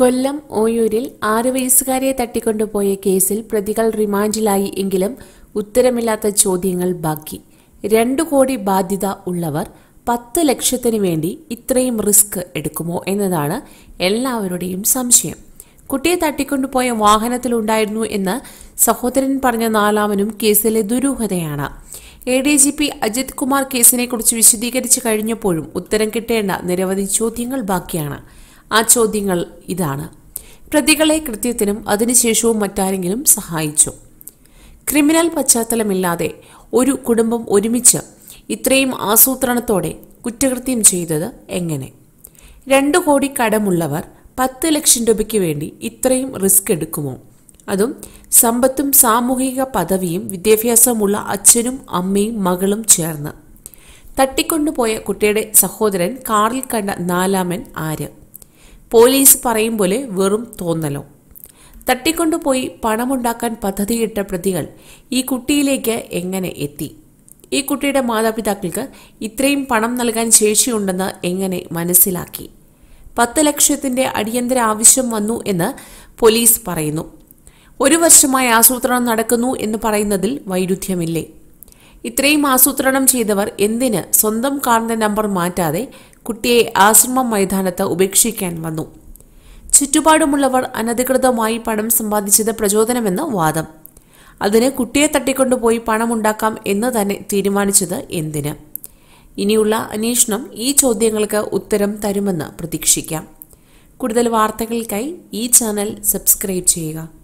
കൊല്ലം ഓയൂരിൽ ആറ് വയസ്സുകാരിയെ തട്ടിക്കൊണ്ടുപോയ കേസിൽ പ്രതികൾ റിമാൻഡിലായി എങ്കിലും ഉത്തരമില്ലാത്ത ചോദ്യങ്ങൾ ബാക്കി രണ്ടു കോടി ബാധ്യത ഉള്ളവർ പത്ത് ലക്ഷത്തിനു വേണ്ടി ഇത്രയും റിസ്ക് എടുക്കുമോ എന്നതാണ് എല്ലാവരുടെയും സംശയം കുട്ടിയെ തട്ടിക്കൊണ്ടുപോയ വാഹനത്തിലുണ്ടായിരുന്നു എന്ന് സഹോദരൻ പറഞ്ഞ നാലാമനും കേസിലെ ദുരൂഹതയാണ് A D G P Ajith Kumar കേസിനെക്കുറിച്ച് വിശദീകരിച്ചു കഴിഞ്ഞപ്പോഴും ഉത്തരം കിട്ടേണ്ട നിരവധി ചോദ്യങ്ങൾ ബാക്കിയാണ് ആ ചോദ്യങ്ങൾ ഇതാണ് പ്രതികളെ കൃത്യത്തിനും അതിനുശേഷവും മറ്റാരെങ്കിലും സഹായിച്ചു ക്രിമിനൽ പശ്ചാത്തലമില്ലാതെ ഒരു കുടുംബം ഒരുമിച്ച് ഇത്രയും ആസൂത്രണത്തോടെ കുറ്റകൃത്യം ചെയ്തത് എങ്ങനെ രണ്ടു കോടി കടമുള്ളവർ പത്ത് ലക്ഷം രൂപയ്ക്ക് വേണ്ടി ഇത്രയും റിസ്ക് എടുക്കുമോ അതും സമ്പത്തും സാമൂഹിക പദവിയും വിദ്യാഭ്യാസവുമുള്ള അച്ഛനും അമ്മയും മകളും ചേർന്ന് തട്ടിക്കൊണ്ടുപോയ കുട്ടിയുടെ സഹോദരൻ കാറിൽ കണ്ട നാലാമൻ ആര് പോലീസ് പറയും പോലെ വെറും തോന്നലോ തട്ടിക്കൊണ്ടുപോയി പണമുണ്ടാക്കാൻ പദ്ധതിയിട്ട പ്രതികൾ ഈ കുട്ടിയിലേക്ക് എങ്ങനെ എത്തി ഈ കുട്ടിയുടെ മാതാപിതാക്കൾക്ക് ഇത്രയും പണം നൽകാൻ ശേഷിയുണ്ടെന്ന് എങ്ങനെ മനസ്സിലാക്കി പത്ത് ലക്ഷത്തിന്റെ അടിയന്തര ആവശ്യം വന്നു എന്ന് പോലീസ് പറയുന്നു ഒരു വർഷമായി ആസൂത്രണം നടക്കുന്നു എന്ന് പറയുന്നതിൽ വൈരുദ്ധ്യമില്ലേ ഇത്രയും ആസൂത്രണം ചെയ്തവർ എന്തിന് സ്വന്തം കാറിന്റെ നമ്പർ മാറ്റാതെ കുട്ടിയെ ആശ്രമം മൈതാനത്ത് ഉപേക്ഷിക്കാൻ വന്നു ചുറ്റുപാടുമുള്ളവർ അനധികൃതമായി പണം സമ്പാദിച്ചത് പ്രചോദനമെന്ന് വാദം അതിന് കുട്ടിയെ തട്ടിക്കൊണ്ടുപോയി പണമുണ്ടാക്കാം എന്ന് തന്നെ തീരുമാനിച്ചത് എന്തിന് ഇനിയുള്ള അന്വേഷണം ഈ ചോദ്യങ്ങൾക്ക് ഉത്തരം തരുമെന്ന് പ്രതീക്ഷിക്കാം കൂടുതൽ വാർത്തകൾക്കായി ഈ ചാനൽ സബ്സ്ക്രൈബ് ചെയ്യുക